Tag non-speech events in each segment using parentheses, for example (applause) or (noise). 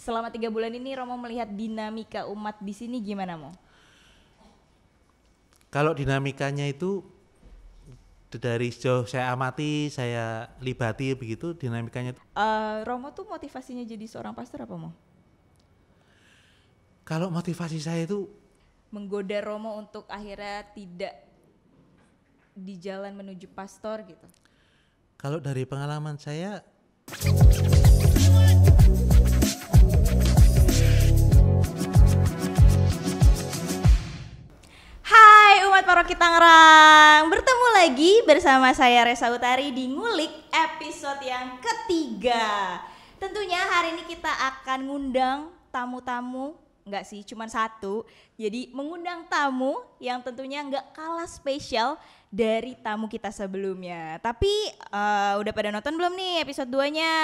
Selama tiga bulan ini Romo melihat dinamika umat di sini gimana Mo? Kalau dinamikanya itu dari sejauh saya amati, saya libati begitu dinamikanya. Uh, Romo tuh motivasinya jadi seorang pastor apa Mo? Kalau motivasi saya itu menggoda Romo untuk akhirnya tidak di jalan menuju pastor gitu. Kalau dari pengalaman saya para Ngerang Bertemu lagi bersama saya Resa Utari di Ngulik episode yang ketiga. Tentunya hari ini kita akan ngundang tamu-tamu nggak sih cuma satu jadi mengundang tamu yang tentunya nggak kalah spesial dari tamu kita sebelumnya tapi uh, udah pada nonton belum nih episode 2 nya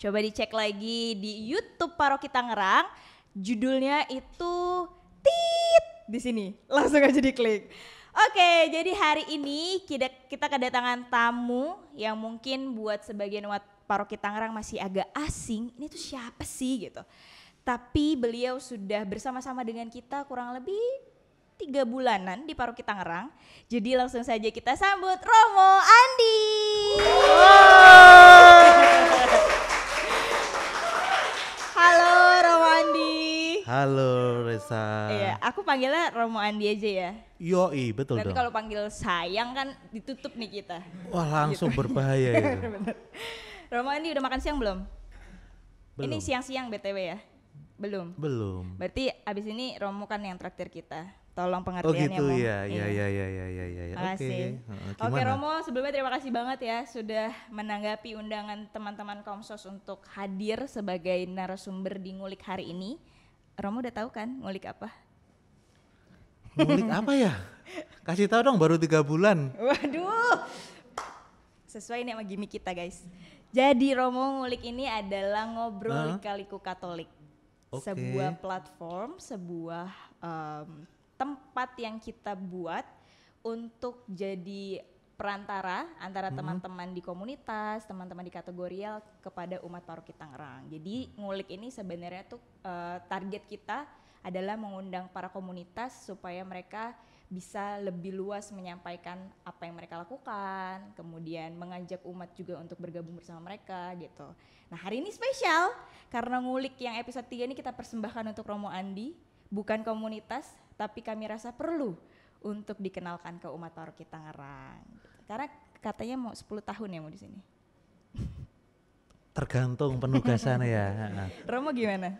coba dicek lagi di YouTube Paroki Ngerang. judulnya itu tit di sini langsung aja diklik Oke, jadi hari ini kita, kita kedatangan tamu yang mungkin buat sebagian umat paroki Tangerang masih agak asing. Ini tuh siapa sih gitu? Tapi beliau sudah bersama-sama dengan kita kurang lebih tiga bulanan di paroki Tangerang. Jadi langsung saja kita sambut Romo Andi. Wow. Halo Reza. Iya, aku panggilnya Romo Andi aja ya. Yo i, betul Nanti dong. kalau panggil sayang kan ditutup nih kita. Wah langsung gitu. berbahaya ya. (laughs) Romo Andi udah makan siang belum? Belum. Ini siang-siang BTW ya? Belum. Belum. Berarti abis ini Romo kan yang traktir kita tolong pengertiannya. Oh ya, gitu ya, ya, ya, ya, ya, ya, ya. Oke. Oke Romo, sebelumnya terima kasih banget ya sudah menanggapi undangan teman-teman Komsos untuk hadir sebagai narasumber di Ngulik hari ini. Romo udah tahu kan ngulik apa? Ngulik apa ya? Kasih tahu dong baru tiga bulan. Waduh. Sesuai nih sama gimmick kita guys. Jadi Romo ngulik ini adalah ngobrol huh? kaliku Katolik. Okay. Sebuah platform, sebuah um, tempat yang kita buat untuk jadi perantara antara mm-hmm. teman-teman di komunitas, teman-teman di kategorial kepada umat paroki Tangerang. Jadi ngulik ini sebenarnya tuh uh, target kita adalah mengundang para komunitas supaya mereka bisa lebih luas menyampaikan apa yang mereka lakukan, kemudian mengajak umat juga untuk bergabung bersama mereka gitu. Nah hari ini spesial karena ngulik yang episode 3 ini kita persembahkan untuk Romo Andi, bukan komunitas tapi kami rasa perlu untuk dikenalkan ke umat paroki Tangerang. Karena katanya mau 10 tahun ya mau di sini. Tergantung penugasan ya. (laughs) Romo gimana?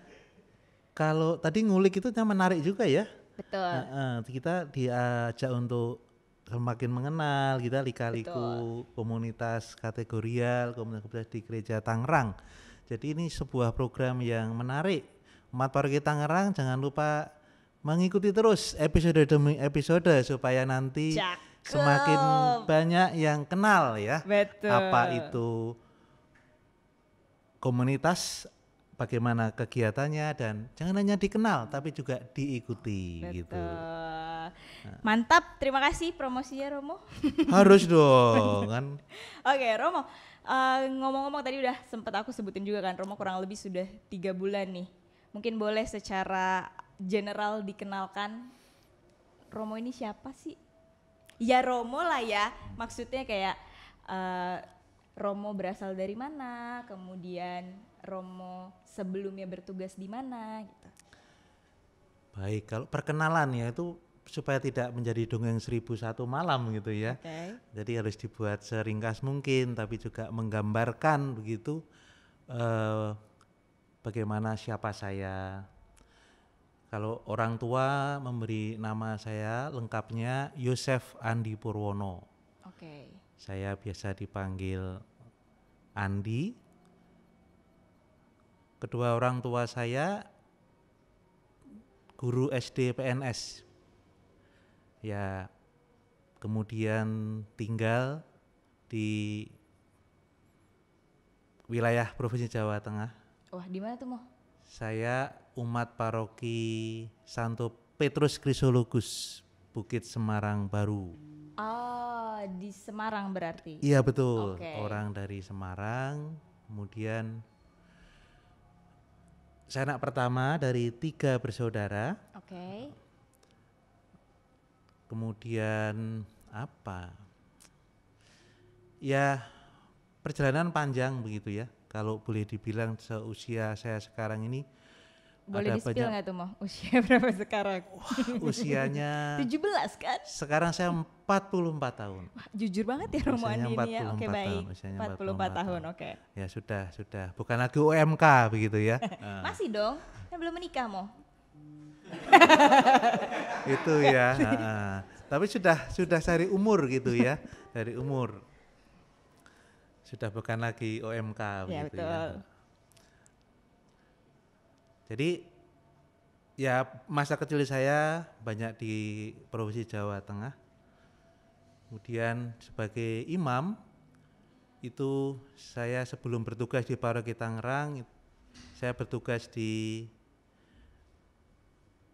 Kalau tadi ngulik itu menarik juga ya. Betul. Nah, kita diajak untuk semakin mengenal kita lika-liku komunitas kategorial, komunitas di gereja Tangerang. Jadi ini sebuah program yang menarik. Umat paroki Tangerang jangan lupa mengikuti terus episode demi episode supaya nanti Cakep. semakin banyak yang kenal ya Betul. apa itu komunitas bagaimana kegiatannya dan jangan hanya dikenal tapi juga diikuti gitu. Betul. gitu. Mantap, terima kasih promosinya Romo. (laughs) Harus dong kan. Oke Romo, eh, ngomong-ngomong uh, ngomong -ngomong, tadi udah sempet aku sebutin juga kan Romo kurang lebih sudah tiga bulan nih. Mungkin boleh secara general dikenalkan Romo ini siapa sih? Ya Romo lah ya, maksudnya kayak uh, Romo berasal dari mana, kemudian Romo sebelumnya bertugas di mana gitu. Baik, kalau perkenalan ya itu supaya tidak menjadi dongeng seribu satu malam gitu ya. Okay. Jadi harus dibuat seringkas mungkin, tapi juga menggambarkan begitu uh, bagaimana siapa saya, kalau orang tua memberi nama saya lengkapnya Yosef Andi Purwono. Oke. Okay. Saya biasa dipanggil Andi. Kedua orang tua saya guru SD PNS. Ya, kemudian tinggal di wilayah Provinsi Jawa Tengah. Wah, di mana tuh, Mo? Saya umat paroki Santo Petrus Krisologus, Bukit Semarang Baru. Oh, di Semarang berarti? Iya betul, okay. orang dari Semarang, kemudian saya anak pertama dari tiga bersaudara. Oke. Okay. Kemudian apa? Ya perjalanan panjang begitu ya kalau boleh dibilang seusia saya sekarang ini boleh ada di-spill nggak tuh mau usia (laughs) berapa sekarang? Wah, usianya 17 (laughs) kan? Sekarang saya 44 tahun. Wah, jujur banget ya Andi ini ya. Oke okay, baik. Usianya 44, 44 tahun, oke. Okay. Ya sudah, sudah. Bukan lagi UMK begitu ya. (laughs) Ah. Masih dong. saya belum menikah mau. Itu ya. Nah, tapi sudah sudah dari umur gitu ya, dari umur sudah bukan lagi OMK iya, ya, gitu betul. ya. Jadi ya masa kecil saya banyak di Provinsi Jawa Tengah. Kemudian sebagai imam itu saya sebelum bertugas di Paroki Tangerang saya bertugas di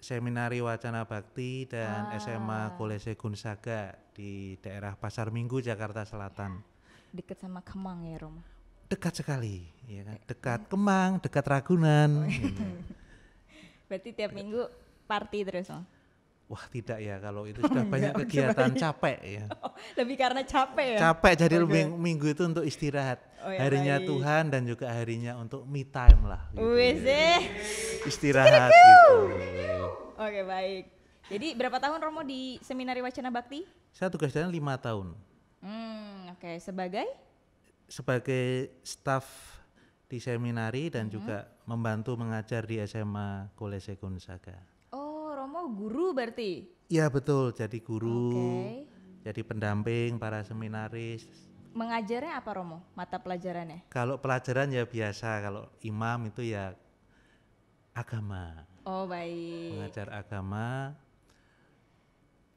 Seminari Wacana Bakti dan ah. SMA Kolese Gunsaga di daerah Pasar Minggu Jakarta Selatan. Dekat sama Kemang ya Rom? Dekat sekali, ya kan? Eh, dekat eh. Kemang, dekat Ragunan. Oh. Iya. Gitu. (laughs) Berarti tiap minggu party terus Om? Wah tidak ya kalau itu oh, sudah oh, banyak enggak, (laughs) kegiatan capek ya. (laughs) Oh, lebih karena capek ya. Capek jadi oh, minggu, minggu itu untuk istirahat. Oh, ya harinya baik. Tuhan dan juga harinya untuk me time lah. Gitu. Istirahat gitu. Oke baik. Jadi berapa tahun Romo di Seminari Wacana Bakti? Saya tugasnya lima tahun. Hmm, oke. Okay. Sebagai? Sebagai staf di seminari dan hmm. juga membantu mengajar di SMA Kolese Gonzaga. Oh, Romo guru berarti? Iya betul, jadi guru, okay. jadi pendamping para seminaris. Mengajarnya apa Romo, mata pelajarannya? Kalau pelajaran ya biasa, kalau imam itu ya agama. Oh baik. Mengajar agama,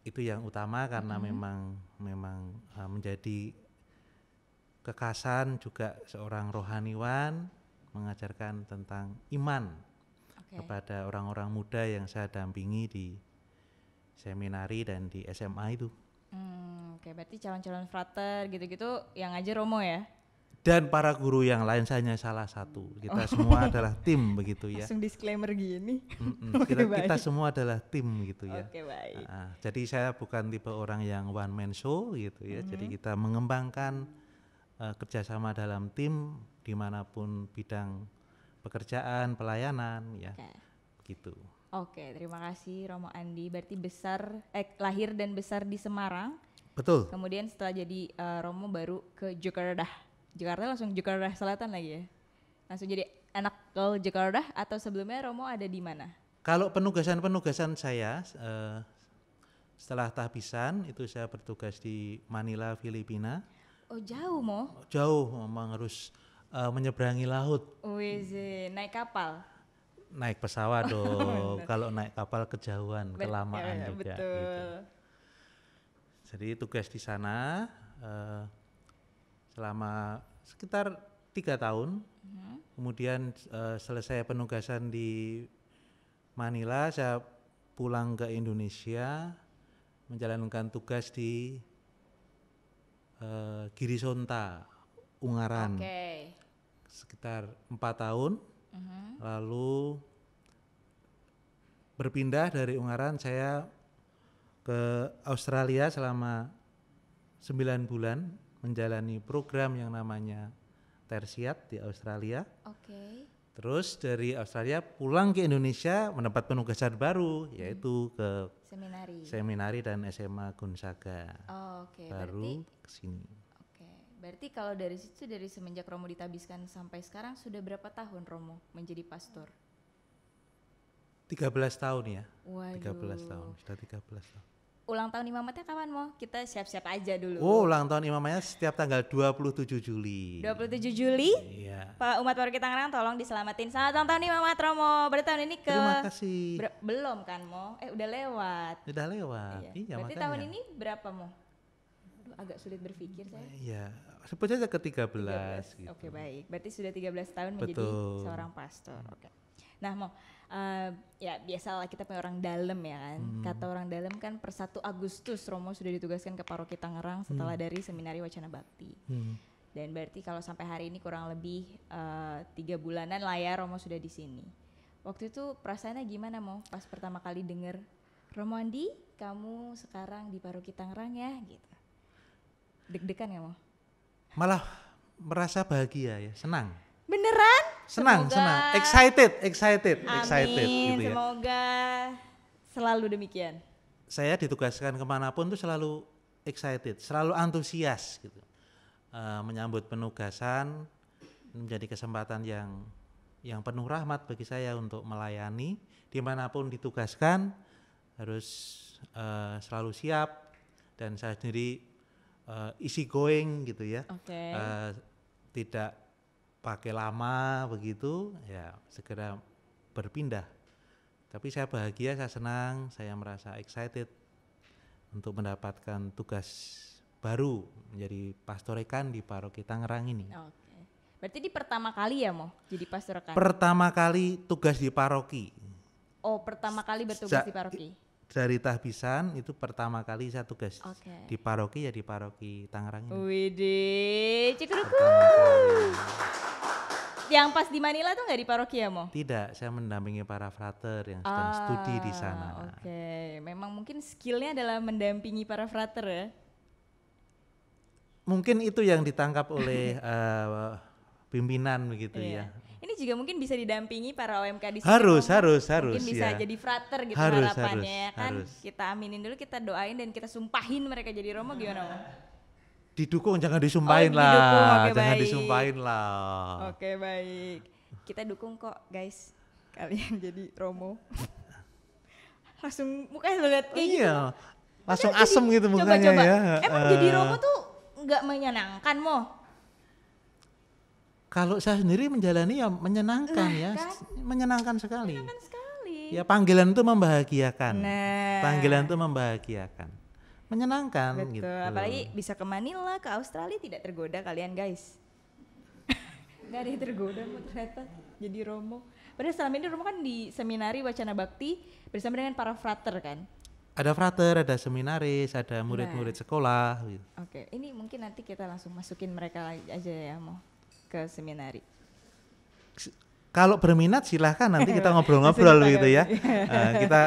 itu yang utama karena mm-hmm. memang memang uh, menjadi kekasan juga seorang rohaniwan mengajarkan tentang iman okay. kepada orang-orang muda yang saya dampingi di seminari dan di SMA itu. Hmm, Oke, okay, berarti calon-calon frater gitu-gitu yang ngajar Romo ya? dan para guru yang lain hanya salah satu. Kita oh. semua adalah tim begitu ya. Langsung disclaimer gini. (laughs) kita, baik. kita semua adalah tim gitu ya. Oke okay, baik. Nah, jadi saya bukan tipe orang yang one man show gitu ya. Mm -hmm. Jadi mm-hmm. kita mengembangkan uh, kerjasama dalam tim dimanapun bidang pekerjaan, pelayanan ya, okay. gitu. Oke, okay, terima kasih Romo Andi. Berarti besar, eh, lahir dan besar di Semarang. Betul. Kemudian setelah jadi uh, Romo baru ke Jakarta. Jakarta langsung Jakarta Selatan lagi ya? Langsung jadi anak ke Jakarta atau sebelumnya Romo ada di mana? Kalau penugasan-penugasan saya uh, setelah tahbisan itu saya bertugas di Manila, Filipina. Oh jauh mo? Jauh memang harus uh, menyeberangi laut. Wize, naik kapal? Naik pesawat oh, dong. Kalau naik kapal kejauhan, Bet kelamaan ya, juga. Gitu. Betul. Gitu. Jadi tugas di sana. Uh, selama sekitar tiga tahun. Hmm. Kemudian uh, selesai penugasan di Manila, saya pulang ke Indonesia menjalankan tugas di uh, Girisonta, Ungaran, okay. sekitar empat tahun. uh Lalu berpindah dari Ungaran saya ke Australia selama sembilan bulan menjalani program yang namanya tersiat di Australia. Oke. Okay. Terus dari Australia pulang ke Indonesia mendapat penugasan baru hmm. yaitu ke seminari. Seminari dan SMA Gonzaga. Oh, oke. Okay. Baru ke sini. Oke. Okay. Berarti kalau dari situ dari semenjak Romo ditabiskan sampai sekarang sudah berapa tahun Romo menjadi pastor? 13 tahun ya. Waduh. 13 tahun. Sudah 13 tahun ulang tahun imamatnya kapan mau? Kita siap-siap aja dulu. Oh, ulang tahun imamatnya setiap tanggal 27 Juli. 27 Juli? Iya. Pak umat baru kita Tangerang tolong diselamatin. Selamat ulang tahun imamat Romo. tahun ini ke Terima kasih. Ber belum kan, mau? Eh, udah lewat. Udah lewat. Iya, iya Berarti makanya. tahun ini berapa, mau? agak sulit berpikir saya. Iya, sebut saja ke-13 gitu. Oke, baik. Berarti sudah 13 tahun Betul. menjadi seorang pastor. Oke. Nah, mau uh, ya biasalah kita punya orang dalam ya kan. Hmm. Kata orang dalam kan per 1 Agustus Romo sudah ditugaskan ke Paroki Tangerang setelah hmm. dari Seminari Wacana Bakti. Hmm. Dan berarti kalau sampai hari ini kurang lebih eh, tiga bulanan lah ya Romo sudah di sini. Waktu itu perasaannya gimana mau pas pertama kali denger Romo Andi kamu sekarang di Paroki Tangerang ya gitu. Deg-degan ya mau? Malah merasa bahagia ya, senang. Beneran? Senang, semoga, senang. Excited, excited, amin, excited gitu ya. Semoga selalu demikian. Saya ditugaskan kemanapun tuh selalu excited, selalu antusias gitu. Uh, menyambut penugasan menjadi kesempatan yang yang penuh rahmat bagi saya untuk melayani dimanapun ditugaskan harus uh, eh, selalu siap dan saya sendiri uh, eh, easy going gitu ya okay. uh, tidak pakai lama begitu ya segera berpindah. Tapi saya bahagia, saya senang, saya merasa excited untuk mendapatkan tugas baru menjadi pastor di paroki Tangerang ini. Oke. Berarti di pertama kali ya mau jadi pastor Pertama kali tugas di paroki. Oh, pertama kali bertugas Sa di paroki. Dari tahbisan itu pertama kali saya tugas okay. di paroki ya di paroki Tangerang ini. Widih, cikruku yang pas di Manila tuh nggak di paroki ya, mau? Tidak, saya mendampingi para frater yang sedang ah, studi di sana. Oke, okay. memang mungkin skillnya adalah mendampingi para frater ya? Mungkin itu yang ditangkap oleh uh, (laughs) pimpinan begitu iya. ya. Ini juga mungkin bisa didampingi para OMK di sini. Harus, mungkin harus, mungkin harus. Mungkin bisa ya. jadi frater gitu harus, harapannya ya harus, ya kan. Harus. Kita aminin dulu, kita doain dan kita sumpahin mereka jadi Romo gimana Mo? didukung jangan oh, disumpahin oh, lah didukung. Okay, jangan baik. disumpahin lah oke okay, baik kita dukung kok guys kalian (laughs) jadi Romo (laughs) langsung mukanya lo kayak oh, iya. gitu langsung asem jadi, gitu mukanya coba, coba. ya emang uh, jadi eh. Romo tuh nggak menyenangkan mo kalau saya sendiri menjalani ya menyenangkan nah, ya kan? menyenangkan sekali menyenangkan sekali ya panggilan tuh membahagiakan nah. panggilan tuh membahagiakan menyenangkan Betul. gitu. Apalagi bisa ke Manila, ke Australia tidak tergoda kalian guys. (laughs) Gak ada yang tergoda ternyata jadi Romo. Padahal selama ini Romo kan di seminari Wacana Bakti bersama dengan para frater kan? Ada frater, ada seminaris, ada murid-murid nah. sekolah. Gitu. Oke, ini mungkin nanti kita langsung masukin mereka aja ya mau ke seminari. Kalau berminat silahkan nanti kita (laughs) ngobrol-ngobrol gitu ya. Nah, kita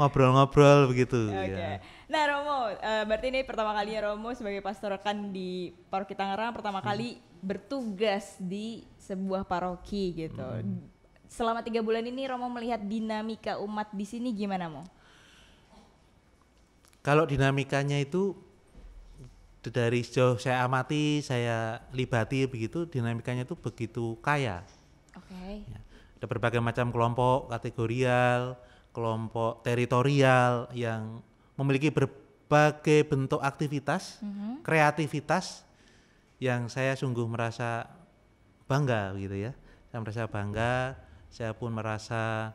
ngobrol-ngobrol begitu. Okay. Ya Nah Romo, uh, berarti ini pertama kalinya Romo sebagai pastor kan di paroki Tangerang pertama kali hmm. bertugas di sebuah paroki gitu. Hmm. Selama tiga bulan ini Romo melihat dinamika umat di sini gimana mau? Kalau dinamikanya itu dari sejauh saya amati, saya libati begitu, dinamikanya itu begitu kaya. Oke. Okay. Ya, ada berbagai macam kelompok kategorial, kelompok teritorial yang memiliki berbagai bentuk aktivitas, mm-hmm. kreativitas yang saya sungguh merasa bangga gitu ya. Saya merasa bangga, saya pun merasa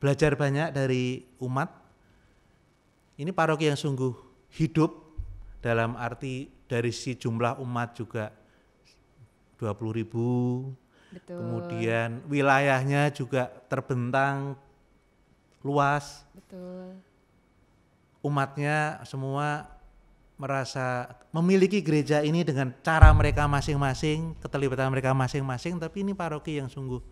belajar banyak dari umat. Ini paroki yang sungguh hidup dalam arti dari si jumlah umat juga 20 ribu. Betul. Kemudian wilayahnya juga terbentang luas. Betul umatnya semua merasa memiliki gereja ini dengan cara mereka masing-masing, keterlibatan mereka masing-masing, tapi ini paroki yang sungguh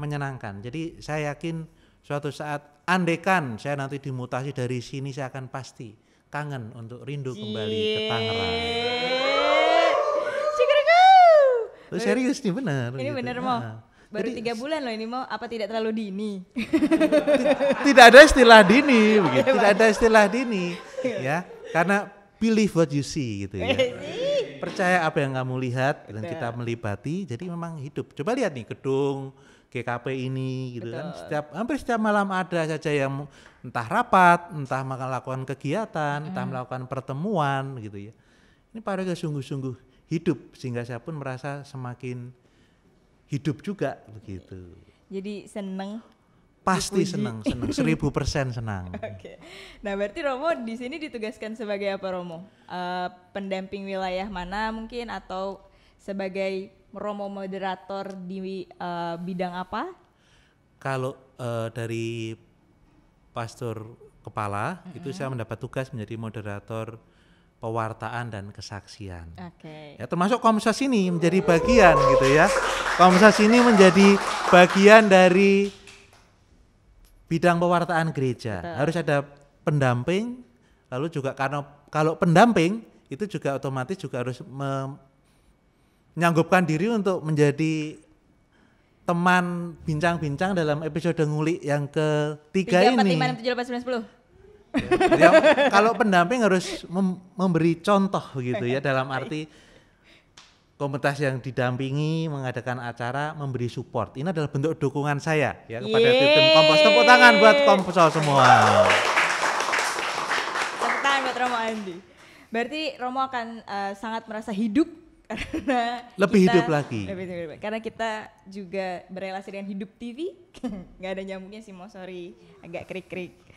menyenangkan. Jadi saya yakin suatu saat andekan saya nanti dimutasi dari sini saya akan pasti kangen untuk rindu kembali Cie. ke Tangerang. Terus serius nih benar. Ini gitu. benar mau. Nah. Baru tiga bulan loh ini mau apa tidak terlalu dini? (laughs) tidak ada istilah dini, begitu. Tidak ada istilah dini, ya. Karena believe what you see gitu ya. Eh, Percaya apa yang kamu lihat dan kita melibati. Jadi memang hidup. Coba lihat nih gedung GKP ini gitu kan. Setiap hampir setiap malam ada saja yang entah rapat, entah melakukan kegiatan, entah melakukan pertemuan gitu ya. Ini pada sungguh-sungguh hidup sehingga saya pun merasa semakin hidup juga begitu. Jadi seneng pasti dipuji. seneng seneng, seribu persen senang. (laughs) Oke, okay. nah berarti Romo di sini ditugaskan sebagai apa Romo? Uh, pendamping wilayah mana mungkin atau sebagai Romo moderator di uh, bidang apa? Kalau uh, dari pastor kepala mm -hmm. itu saya mendapat tugas menjadi moderator pewartaan dan kesaksian. Okay. Ya, termasuk Komsas ini menjadi bagian gitu ya. Komsas ini menjadi bagian dari bidang pewartaan gereja. Betul. Harus ada pendamping, lalu juga karena kalau pendamping itu juga otomatis juga harus menyanggupkan diri untuk menjadi teman bincang-bincang dalam episode ngulik yang ketiga 3, ini ya, kalau pendamping harus mem memberi contoh gitu ya dalam arti komunitas yang didampingi mengadakan acara memberi support. Ini adalah bentuk dukungan saya ya kepada Yeay. tim Kompos. Tepuk tangan buat Kompos semua. Tepuk tangan buat Romo Andi. Berarti Romo akan uh, sangat merasa hidup (laughs) karena lebih kita, hidup lagi. Lebih lebih. karena kita juga berelasi dengan hidup TV. (laughs) nggak ada nyambungnya sih, mau sorry, agak krik-krik.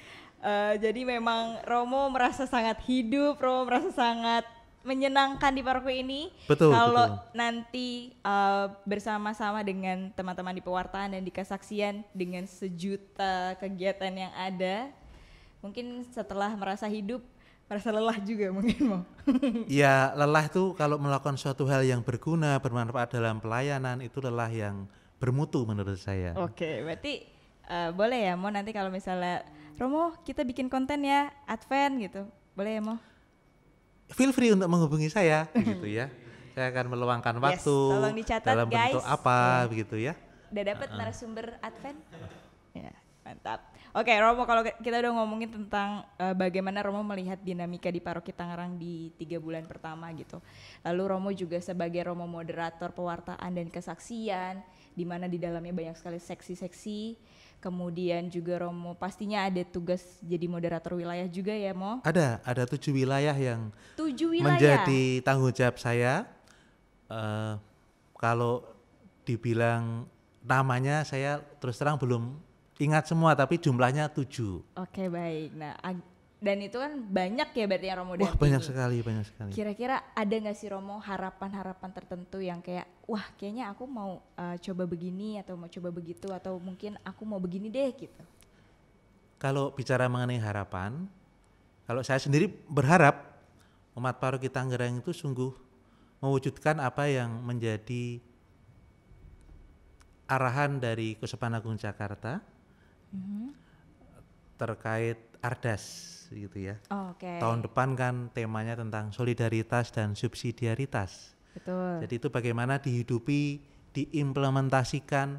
Uh, jadi memang Romo merasa sangat hidup, Romo merasa sangat menyenangkan di paroki ini. Betul. Kalau nanti uh, bersama-sama dengan teman-teman di pewartaan dan di kesaksian dengan sejuta kegiatan yang ada, mungkin setelah merasa hidup merasa lelah juga mungkin mau. (laughs) Iya, lelah tuh kalau melakukan suatu hal yang berguna, bermanfaat dalam pelayanan itu lelah yang bermutu menurut saya. Oke, okay, berarti uh, boleh ya mau nanti kalau misalnya Romo kita bikin konten ya Advent gitu boleh ya Mo? Feel free untuk menghubungi saya (laughs) gitu ya saya akan meluangkan waktu yes, tolong dicatat, dalam guys. bentuk apa hmm. begitu ya udah dapat uh -uh. narasumber Advent ya mantap Oke okay, Romo kalau kita udah ngomongin tentang uh, bagaimana Romo melihat dinamika di paroki Tangerang di tiga bulan pertama gitu. Lalu Romo juga sebagai Romo moderator pewartaan dan kesaksian di mana di dalamnya banyak sekali seksi-seksi kemudian juga Romo pastinya ada tugas jadi moderator wilayah juga ya Mo? Ada, ada tujuh wilayah yang tujuh wilayah. menjadi tanggung jawab saya. Uh, kalau dibilang namanya saya terus terang belum ingat semua tapi jumlahnya tujuh. Oke baik, nah dan itu kan banyak ya berarti yang Romo wah Dati banyak sekali banyak sekali kira-kira ada nggak sih Romo harapan-harapan tertentu yang kayak wah kayaknya aku mau uh, coba begini atau mau coba begitu atau mungkin aku mau begini deh gitu kalau bicara mengenai harapan kalau saya sendiri berharap umat paroki Tangerang itu sungguh mewujudkan apa yang menjadi arahan dari Kesepanagung Jakarta mm -hmm. terkait Kardas gitu ya. Oh, Okay. Tahun depan kan temanya tentang solidaritas dan subsidiaritas. Betul. Jadi itu bagaimana dihidupi, diimplementasikan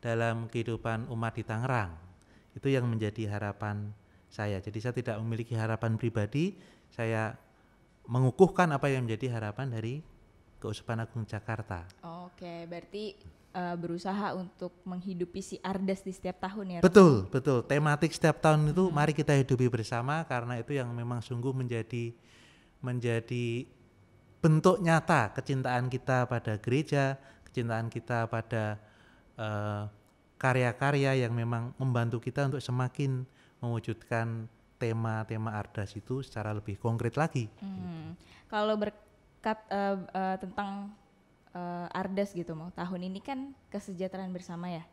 dalam kehidupan umat di Tangerang. Itu yang menjadi harapan saya. Jadi saya tidak memiliki harapan pribadi, saya mengukuhkan apa yang menjadi harapan dari Keuskupan Agung Jakarta. Oke, berarti uh, berusaha untuk menghidupi si Ardes di setiap tahun ya. betul Betul, betul. Tematik setiap tahun itu hmm. mari kita hidupi bersama karena itu yang memang sungguh menjadi menjadi bentuk nyata kecintaan kita pada gereja, kecintaan kita pada eh, karya-karya uh, yang memang membantu kita untuk semakin mewujudkan tema-tema Ardas itu secara lebih konkret lagi. Hmm. Kalau ber kat, uh, eh, uh, eh, tentang uh, Ardes gitu mau tahun ini kan kesejahteraan bersama ya.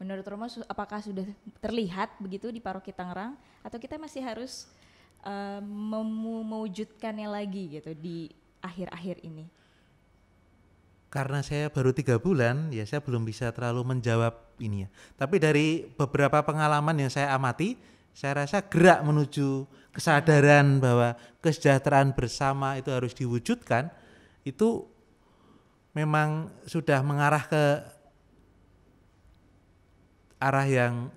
Menurut Romo apakah sudah terlihat begitu di paroki Tangerang atau kita masih harus uh, mewujudkannya lagi gitu di akhir-akhir ini? Karena saya baru tiga bulan, ya saya belum bisa terlalu menjawab ini ya. Tapi dari beberapa pengalaman yang saya amati, saya rasa gerak menuju kesadaran bahwa kesejahteraan bersama itu harus diwujudkan itu memang sudah mengarah ke arah yang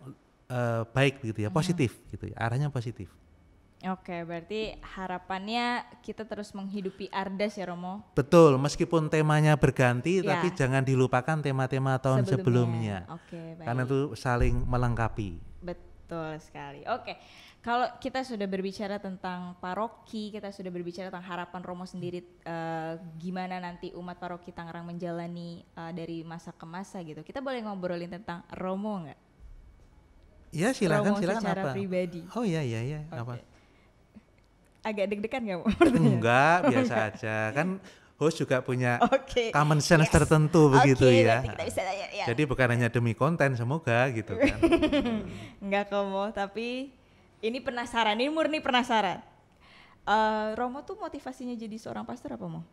uh, baik gitu ya, mm-hmm. positif hmm. gitu ya, arahnya positif. Oke, berarti harapannya kita terus menghidupi Ardes ya Romo? Betul, meskipun temanya berganti ya. tapi jangan dilupakan tema-tema tahun sebelumnya. sebelumnya. Oke, baik. Karena itu saling melengkapi. Betul. Betul sekali. Oke, okay. kalau kita sudah berbicara tentang paroki, kita sudah berbicara tentang harapan Romo sendiri, uh, gimana nanti umat paroki Tangerang menjalani uh, dari masa ke masa gitu. Kita boleh ngobrolin tentang Romo nggak? Iya silakan Romo silakan secara apa? pribadi. Oh iya iya iya okay. apa? Agak deg-degan nggak mau? (laughs) Enggak biasa aja kan host juga punya okay. common sense yes. tertentu begitu ya. bisa tanya, ya. Jadi bukan hanya demi konten semoga gitu kan. Enggak (laughs) komo tapi ini penasaran, ini murni penasaran. Uh, Romo tuh motivasinya jadi seorang pastor apa mau?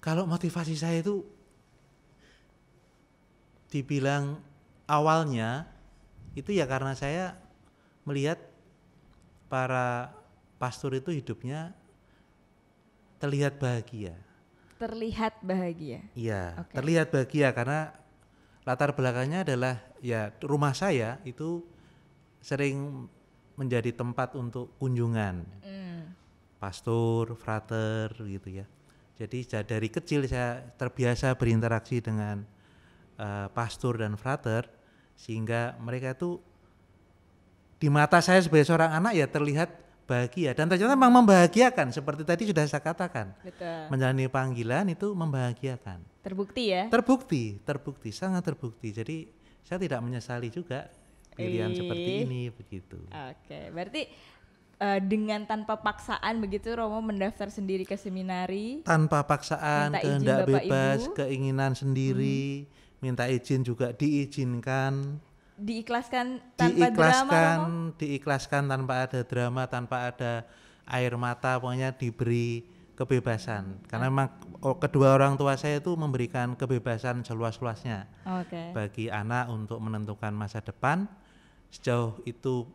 Kalau motivasi saya itu dibilang awalnya itu ya karena saya melihat para pastor itu hidupnya terlihat bahagia. Terlihat bahagia. Iya, okay. terlihat bahagia karena latar belakangnya adalah ya rumah saya itu sering menjadi tempat untuk kunjungan. Mm. Pastor, frater gitu ya. Jadi dari kecil saya terbiasa berinteraksi dengan uh, eh, pastor dan frater sehingga mereka itu di mata saya sebagai seorang anak ya terlihat bahagia dan ternyata memang membahagiakan seperti tadi sudah saya katakan Betul. menjalani panggilan itu membahagiakan terbukti ya terbukti terbukti sangat terbukti jadi saya tidak menyesali juga pilihan Eih. Iya. seperti ini begitu oke berarti uh, dengan tanpa paksaan begitu Romo mendaftar sendiri ke seminari tanpa paksaan kehendak bebas Ibu. keinginan sendiri hmm. minta izin juga diizinkan diikhlaskan tanpa diikhlaskan, drama diikhlaskan tanpa ada drama tanpa ada air mata pokoknya diberi kebebasan karena memang oh, kedua orang tua saya itu memberikan kebebasan seluas-luasnya okay. bagi anak untuk menentukan masa depan sejauh itu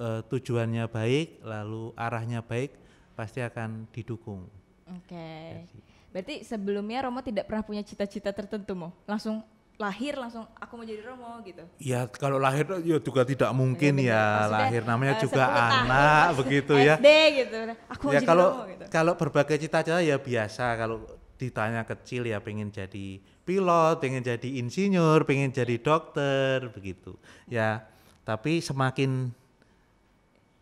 e, tujuannya baik lalu arahnya baik pasti akan didukung oke okay. berarti sebelumnya Romo tidak pernah punya cita-cita tertentu mau langsung lahir langsung aku mau jadi Romo gitu. Iya kalau lahir ya juga tidak mungkin iya, ya, ya. lahir namanya uh, juga anak tahun, begitu SD, ya. SD gitu. Aku ya mau kalau jadi Romo, gitu. kalau berbagai cita-cita ya biasa kalau ditanya kecil ya pengen jadi pilot, pengen jadi insinyur, pengen jadi dokter begitu. Ya tapi semakin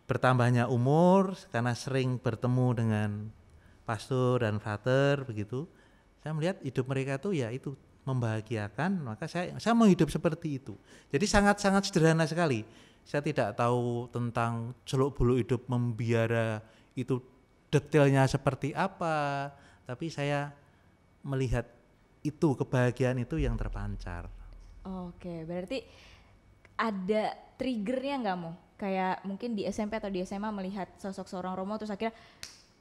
bertambahnya umur karena sering bertemu dengan pastor dan father begitu saya melihat hidup mereka tuh ya itu membahagiakan, maka saya saya mau hidup seperti itu. Jadi sangat-sangat sederhana sekali. Saya tidak tahu tentang celuk bulu hidup membiara itu detailnya seperti apa, tapi saya melihat itu kebahagiaan itu yang terpancar. Oke, berarti ada triggernya nggak mau? Kayak mungkin di SMP atau di SMA melihat sosok seorang Romo terus akhirnya,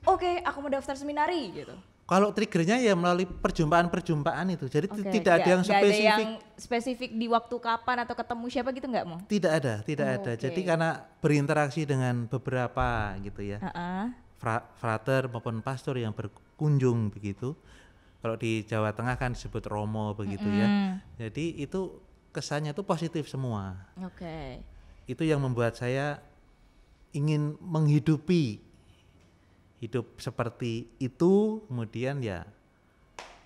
oke okay, aku mau daftar seminari gitu. Kalau triggernya ya melalui perjumpaan-perjumpaan itu. Jadi okay, tidak ada yang spesifik. ada yang spesifik di waktu kapan atau ketemu siapa gitu nggak mau? Tidak ada, tidak oh, ada. Okay. Jadi karena berinteraksi dengan beberapa gitu ya. Uh -uh. Fra frater maupun pastor yang berkunjung begitu. Kalau di Jawa Tengah kan disebut romo begitu mm -hmm. ya. Jadi itu kesannya itu positif semua. Oke. Okay. Itu yang membuat saya ingin menghidupi hidup seperti itu kemudian ya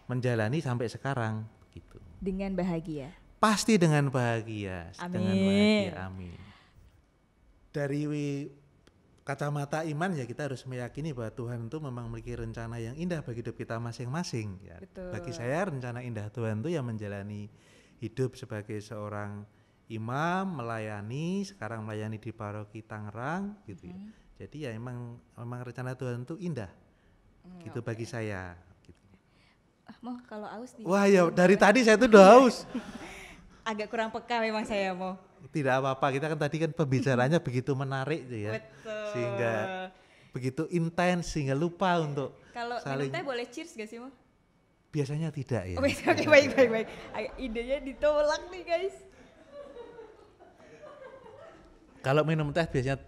menjalani sampai sekarang gitu. Dengan bahagia. Pasti dengan bahagia. Amin. Dengan bahagia. Amin. Dari kacamata iman ya kita harus meyakini bahwa Tuhan itu memang memiliki rencana yang indah bagi hidup kita masing-masing. Ya. Bagi saya rencana indah Tuhan itu yang menjalani hidup sebagai seorang imam melayani sekarang melayani di paroki Tangerang gitu mm -hmm. ya jadi ya emang emang rencana Tuhan itu indah gitu hmm, gitu okay. bagi saya gitu. Ah, mau kalau aus? nih wah ya dari tadi saya tuh udah aus. (laughs) agak kurang peka memang saya mau tidak apa-apa kita kan tadi kan pembicaranya (laughs) begitu menarik tuh ya Betul. sehingga begitu intens sehingga lupa iya. untuk kalau saling... minum boleh cheers gak sih mau biasanya tidak ya oh, oke okay, baik baik baik idenya ditolak nih guys kalau minum teh biasanya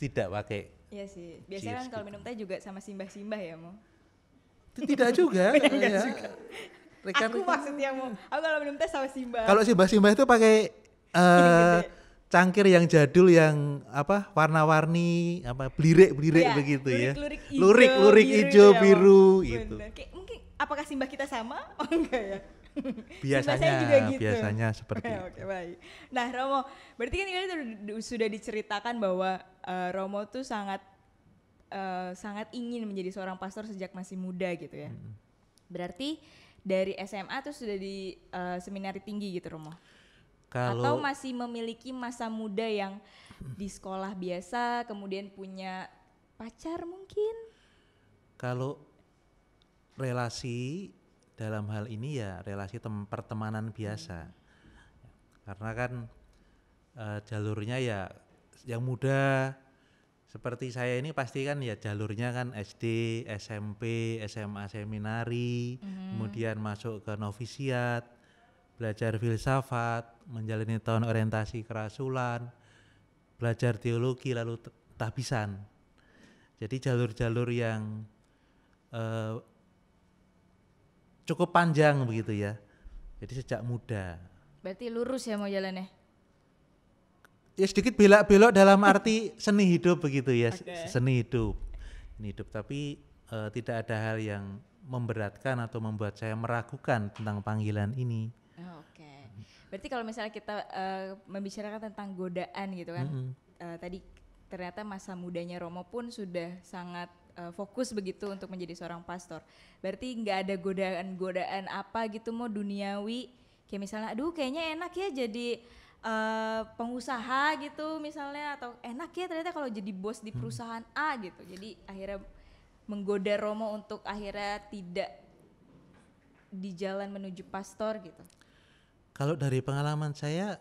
tidak pakai. Iya sih. Biasanya kan kalau gitu. minum teh juga sama simbah-simbah ya, Mo. Tidak juga. Tidak (laughs) ya. juga. Rekan aku maksudnya mau. Aku kalau minum teh sama simbah. Kalau simbah-simbah itu pakai uh, (laughs) cangkir yang jadul yang apa warna-warni apa belirik-belirik ya, begitu lurik, -lurik ya. Lurik-lurik hijau, lurik, lurik, biru, ya, biru, biru gitu. Kayak, mungkin apakah simbah kita sama? (laughs) Oh enggak ya. (laughs) biasanya juga gitu. biasanya seperti itu. baik. Nah, Romo, berarti kan tadi sudah diceritakan bahwa uh, Romo tuh sangat uh, sangat ingin menjadi seorang pastor sejak masih muda gitu ya. Hmm. Berarti dari SMA tuh sudah di uh, seminari tinggi gitu, Romo. Kalo atau masih memiliki masa muda yang di sekolah biasa kemudian punya pacar mungkin? Kalau relasi dalam hal ini ya relasi tem pertemanan biasa hmm. karena kan e, jalurnya ya yang muda seperti saya ini pasti kan ya jalurnya kan SD, SMP, SMA seminari, hmm. kemudian masuk ke novisiat, belajar filsafat, menjalani tahun orientasi kerasulan, belajar teologi lalu tahbisan. Jadi jalur-jalur yang e, cukup panjang begitu ya. Jadi sejak muda. Berarti lurus ya mau jalannya? Ya sedikit belak-belok dalam arti (laughs) seni hidup begitu ya, okay. seni hidup. Seni hidup tapi e, tidak ada hal yang memberatkan atau membuat saya meragukan tentang panggilan ini. Oh, oke. Okay. Berarti kalau misalnya kita e, membicarakan tentang godaan gitu kan. Mm -hmm. E, tadi ternyata masa mudanya Romo pun sudah sangat uh, fokus begitu untuk menjadi seorang pastor. Berarti nggak ada godaan-godaan apa gitu mau duniawi kayak misalnya aduh kayaknya enak ya jadi uh, pengusaha gitu misalnya atau enak ya ternyata kalau jadi bos di hmm. perusahaan hmm. A gitu. Jadi akhirnya menggoda Romo untuk akhirnya tidak di jalan menuju pastor gitu. Kalau dari pengalaman saya,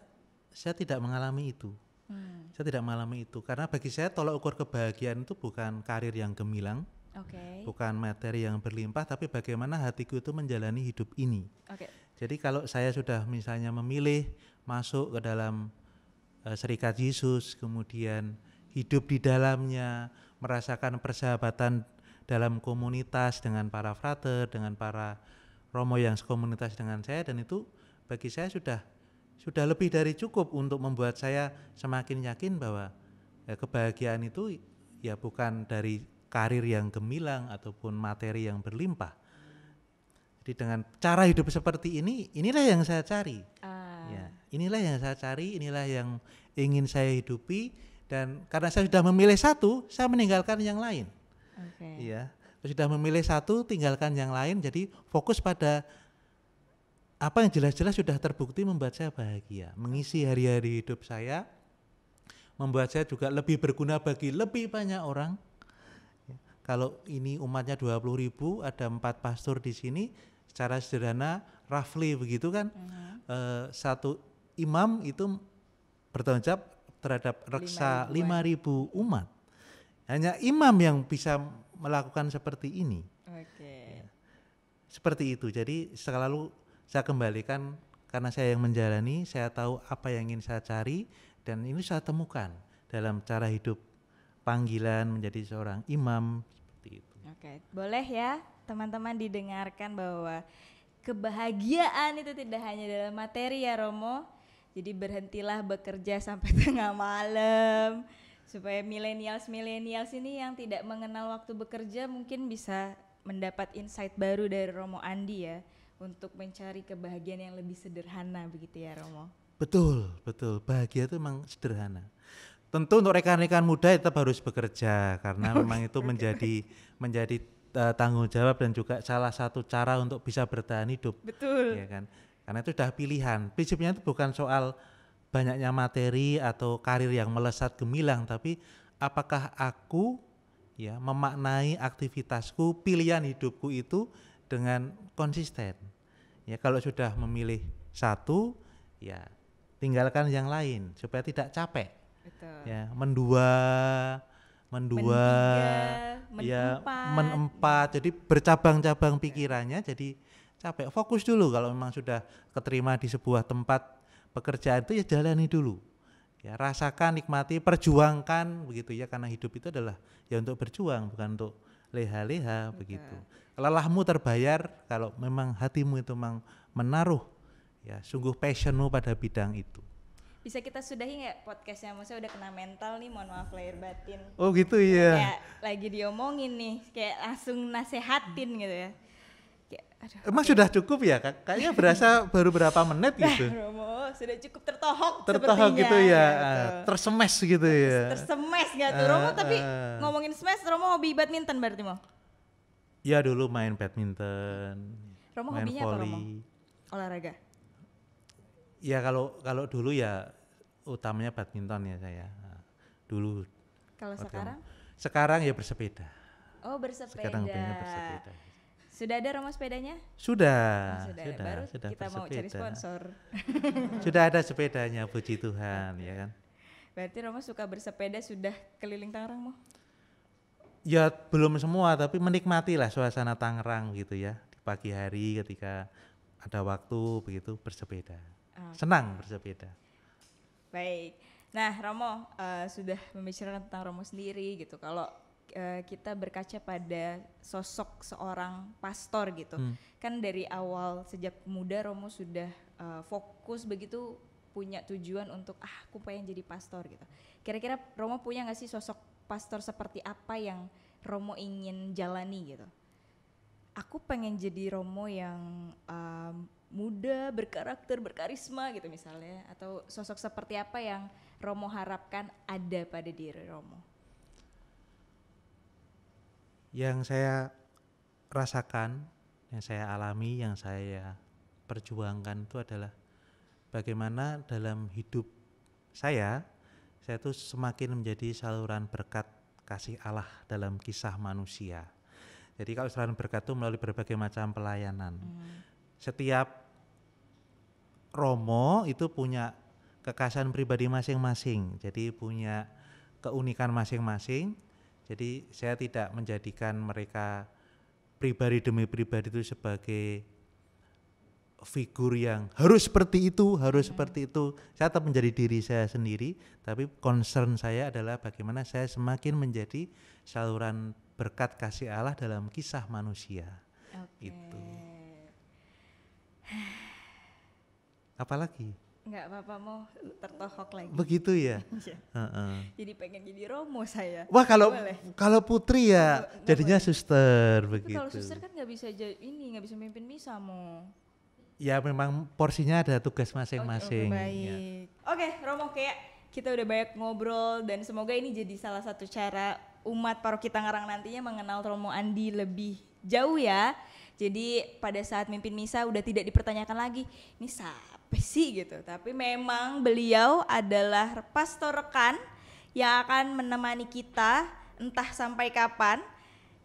saya tidak mengalami itu. Hmm. Saya tidak mengalami itu karena bagi saya tolak ukur kebahagiaan itu bukan karir yang gemilang, okay. bukan materi yang berlimpah, tapi bagaimana hatiku itu menjalani hidup ini. Okay. Jadi kalau saya sudah misalnya memilih masuk ke dalam uh, Serikat Yesus, kemudian hidup di dalamnya, merasakan persahabatan dalam komunitas dengan para frater, dengan para romo yang sekomunitas dengan saya, dan itu bagi saya sudah sudah lebih dari cukup untuk membuat saya semakin yakin bahwa ya, kebahagiaan itu ya bukan dari karir yang gemilang ataupun materi yang berlimpah. Jadi dengan cara hidup seperti ini, inilah yang saya cari. Ah. Ya, inilah yang saya cari, inilah yang ingin saya hidupi dan karena saya sudah memilih satu, saya meninggalkan yang lain. Okay. Ya, sudah memilih satu, tinggalkan yang lain. Jadi fokus pada apa yang jelas-jelas sudah terbukti membuat saya bahagia, mengisi hari-hari hidup saya, membuat saya juga lebih berguna bagi lebih banyak orang. Ya, kalau ini umatnya 20 ribu, ada empat pastor di sini, secara sederhana, roughly begitu kan, mm-hmm. satu imam itu bertanggung jawab terhadap reksa 5 ribu umat. Hanya imam yang bisa melakukan seperti ini. Okay. Ya, seperti itu, jadi selalu saya kembalikan karena saya yang menjalani, saya tahu apa yang ingin saya cari dan ini saya temukan dalam cara hidup panggilan menjadi seorang imam seperti itu. Oke, boleh ya teman-teman didengarkan bahwa kebahagiaan itu tidak hanya dalam materi ya Romo. Jadi berhentilah bekerja sampai (laughs) tengah malam supaya milenials-milenials ini yang tidak mengenal waktu bekerja mungkin bisa mendapat insight baru dari Romo Andi ya untuk mencari kebahagiaan yang lebih sederhana begitu ya Romo. Betul, betul. Bahagia itu memang sederhana. Tentu untuk rekan-rekan muda tetap harus bekerja karena (laughs) memang itu menjadi menjadi uh, tanggung jawab dan juga salah satu cara untuk bisa bertahan hidup. Betul. Ya kan? Karena itu sudah pilihan. Prinsipnya itu bukan soal banyaknya materi atau karir yang melesat gemilang, tapi apakah aku ya memaknai aktivitasku, pilihan hidupku itu dengan konsisten Ya kalau sudah memilih satu, ya tinggalkan yang lain supaya tidak capek. Betul. Ya mendua, mendua, Mendiga, ya menempat. Jadi bercabang-cabang pikirannya. Jadi capek. Fokus dulu kalau memang sudah keterima di sebuah tempat pekerjaan itu ya jalani dulu ya rasakan nikmati perjuangkan begitu ya karena hidup itu adalah ya untuk berjuang bukan untuk leha-leha begitu. Lelahmu terbayar kalau memang hatimu itu memang menaruh ya sungguh passionmu pada bidang itu. Bisa kita sudahi nggak podcastnya? Maksudnya udah kena mental nih, mohon maaf lahir batin. Oh gitu iya. Kayak lagi diomongin nih, kayak langsung nasehatin gitu ya. Aduh, Emang okay. sudah cukup ya kak? Kayaknya berasa (laughs) baru berapa menit gitu. Romo, sudah cukup tertohok Tertohok gitu ya, gitu. Eh, tersemes gitu ya. Tersemes gak tuh? Uh, Romo tapi uh, ngomongin smash, Romo hobi badminton berarti mau? Ya dulu main badminton, Romo main hobinya volley. apa Romo? Olahraga? Ya kalau kalau dulu ya utamanya badminton ya saya. Dulu. Kalau sekarang? Sekarang ya bersepeda. Oh bersepeda. Sekarang pengen bersepeda. Sudah ada Romo sepedanya? Sudah. Oh, sudah. sudah. Baru sudah kita bersepeda. mau cari sponsor. (laughs) sudah ada sepedanya, puji Tuhan, ya kan. Berarti Romo suka bersepeda sudah keliling Tangerang, mau? Ya belum semua, tapi menikmati lah suasana Tangerang gitu ya. Di pagi hari ketika ada waktu begitu bersepeda. Okay. Senang bersepeda. Baik. Nah, Romo uh, sudah membicarakan tentang Romo sendiri gitu. Kalau Eh, kita berkaca pada sosok seorang pastor gitu. Hmm. Kan dari awal sejak muda Romo sudah uh, fokus begitu punya tujuan untuk ah aku pengen jadi pastor gitu. Kira-kira Romo punya nggak sih sosok pastor seperti apa yang Romo ingin jalani gitu? Aku pengen jadi Romo yang um, muda, berkarakter, berkarisma gitu misalnya atau sosok seperti apa yang Romo harapkan ada pada diri Romo? yang saya rasakan, yang saya alami, yang saya perjuangkan itu adalah bagaimana dalam hidup saya, saya itu semakin menjadi saluran berkat kasih Allah dalam kisah manusia. Jadi kalau saluran berkat itu melalui berbagai macam pelayanan. Hmm. Setiap romo itu punya kekasan pribadi masing-masing, jadi punya keunikan masing-masing jadi saya tidak menjadikan mereka pribadi demi pribadi itu sebagai figur yang harus seperti itu, harus hmm. seperti itu. Saya tetap menjadi diri saya sendiri, tapi concern saya adalah bagaimana saya semakin menjadi saluran berkat kasih Allah dalam kisah manusia. Okay. Itu. Apalagi? nggak apa-apa mau tertohok lagi. Begitu ya. uh (laughs) -uh. Jadi pengen jadi romo saya. Wah kalau boleh. kalau putri ya gak, jadinya boleh. suster Tapi begitu. Kalau suster kan nggak bisa jadi ini nggak bisa mimpin misa mau. Ya memang porsinya ada tugas masing-masing. Oh, oh, baik. Ya. Oke romo kayak kita udah banyak ngobrol dan semoga ini jadi salah satu cara umat paroki Tangerang nantinya mengenal romo Andi lebih jauh ya. Jadi pada saat mimpin misa udah tidak dipertanyakan lagi, ini siapa sih gitu. Tapi memang beliau adalah pastor rekan yang akan menemani kita entah sampai kapan.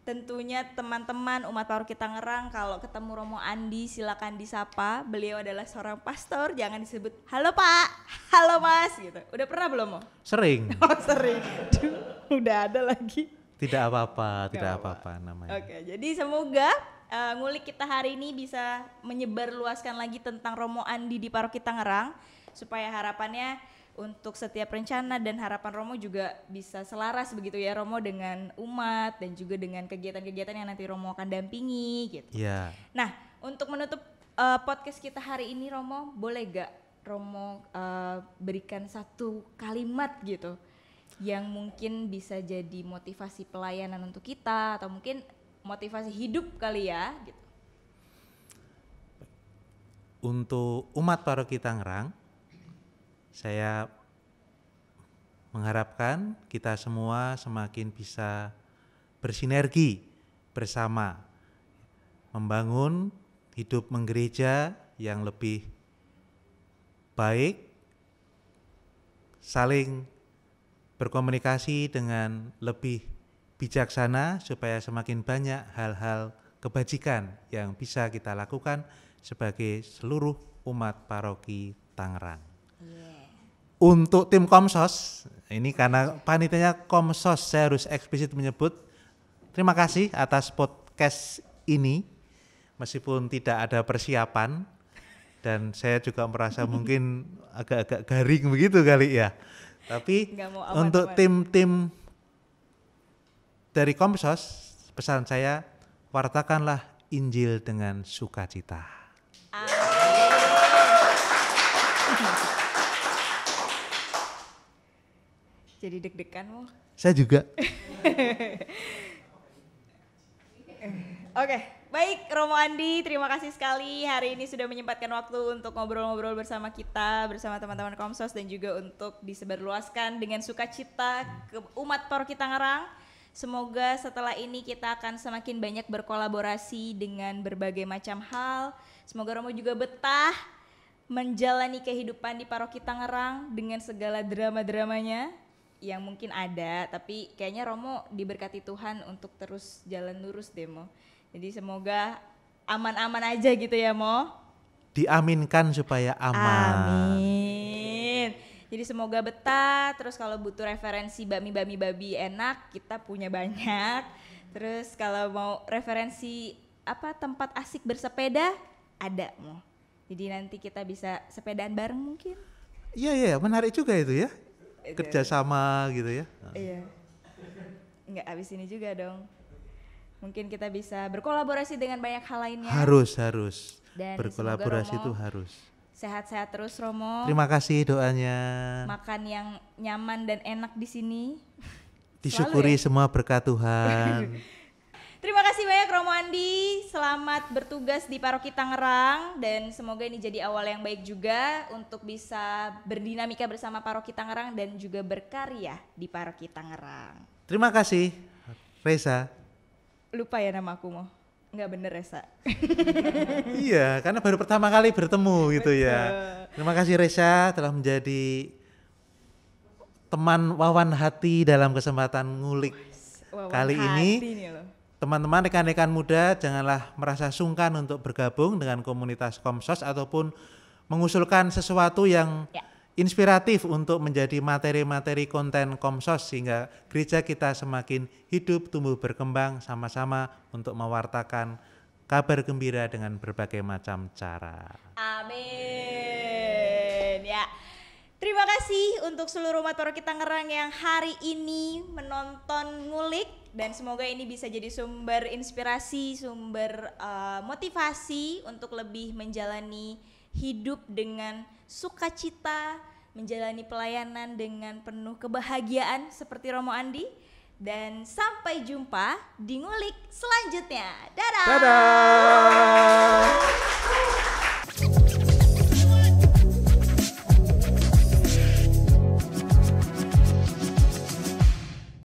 Tentunya teman-teman umat kita ngerang kalau ketemu Romo Andi silakan disapa. Beliau adalah seorang pastor, jangan disebut halo Pak, (laughs) halo Mas gitu. Udah pernah belum Mo? Sering. (laughs) Oh sering. Duh, udah ada lagi. Tidak apa-apa, tidak ya apa-apa namanya. Oke, jadi semoga uh, ngulik kita hari ini bisa menyebarluaskan lagi tentang Romo Andi di Paroki Tangerang supaya harapannya untuk setiap rencana dan harapan Romo juga bisa selaras begitu ya Romo dengan umat dan juga dengan kegiatan-kegiatan yang nanti Romo akan dampingi gitu. Iya. Yeah. Nah, untuk menutup uh, podcast kita hari ini Romo, boleh gak Romo uh, berikan satu kalimat gitu yang mungkin bisa jadi motivasi pelayanan untuk kita atau mungkin motivasi hidup kali ya gitu untuk umat paroki Tangerang saya mengharapkan kita semua semakin bisa bersinergi bersama membangun hidup menggereja yang lebih baik saling berkomunikasi dengan lebih bijaksana supaya semakin banyak hal-hal kebajikan yang bisa kita lakukan sebagai seluruh umat paroki Tangerang. Yeah. Untuk tim Komsos, ini karena panitanya Komsos saya harus eksplisit menyebut terima kasih atas podcast ini meskipun tidak ada persiapan dan saya juga merasa (laughs) mungkin agak-agak garing begitu kali ya. Tapi untuk ya. tim-tim dari Komsos pesan saya wartakanlah Injil dengan sukacita. Jadi deg-degan mau? Saya juga. (laughs) Oke, okay. baik Romo Andi, terima kasih sekali hari ini sudah menyempatkan waktu untuk ngobrol-ngobrol bersama kita, bersama teman-teman Komsos dan juga untuk disebarluaskan dengan sukacita ke umat paroki Kita Semoga setelah ini kita akan semakin banyak berkolaborasi dengan berbagai macam hal. Semoga Romo juga betah menjalani kehidupan di Paroki Tangerang dengan segala drama-dramanya yang mungkin ada, tapi kayaknya Romo diberkati Tuhan untuk terus jalan lurus demo. Jadi semoga aman-aman aja gitu ya, Mo. Diaminkan supaya aman. Amin. Jadi semoga betah. Terus kalau butuh referensi bami-bami babi enak, kita punya banyak. Terus kalau mau referensi apa tempat asik bersepeda, ada mau. Jadi nanti kita bisa sepedaan bareng mungkin. Iya iya, iya. menarik juga itu ya. Itu. Kerjasama gitu ya. Iya. Enggak habis ini juga dong. Mungkin kita bisa berkolaborasi dengan banyak hal lainnya. Harus, harus. Dan berkolaborasi itu harus Sehat-sehat terus Romo. Terima kasih doanya. Makan yang nyaman dan enak di sini. (laughs) Disyukuri ya? semua berkat Tuhan. (laughs) Terima kasih banyak Romo Andi. Selamat bertugas di Paroki Tangerang dan semoga ini jadi awal yang baik juga untuk bisa berdinamika bersama Paroki Tangerang dan juga berkarya di Paroki Tangerang. Terima kasih Reza. Lupa ya nama aku mau nggak bener Reza (laughs) iya, karena baru pertama kali bertemu gitu ya. Terima kasih Reza telah menjadi teman wawan hati dalam kesempatan ngulik wawan kali ini. Teman-teman rekan-rekan muda janganlah merasa sungkan untuk bergabung dengan komunitas Komsos ataupun mengusulkan sesuatu yang ya inspiratif untuk menjadi materi-materi konten Komsos sehingga gereja kita semakin hidup, tumbuh, berkembang sama-sama untuk mewartakan kabar gembira dengan berbagai macam cara. Amin. Ya. Terima kasih untuk seluruh motor kita ngerang yang hari ini menonton ngulik dan semoga ini bisa jadi sumber inspirasi, sumber uh, motivasi untuk lebih menjalani hidup dengan sukacita, menjalani pelayanan dengan penuh kebahagiaan seperti Romo Andi. Dan sampai jumpa di ngulik selanjutnya. Dadah. Dadah.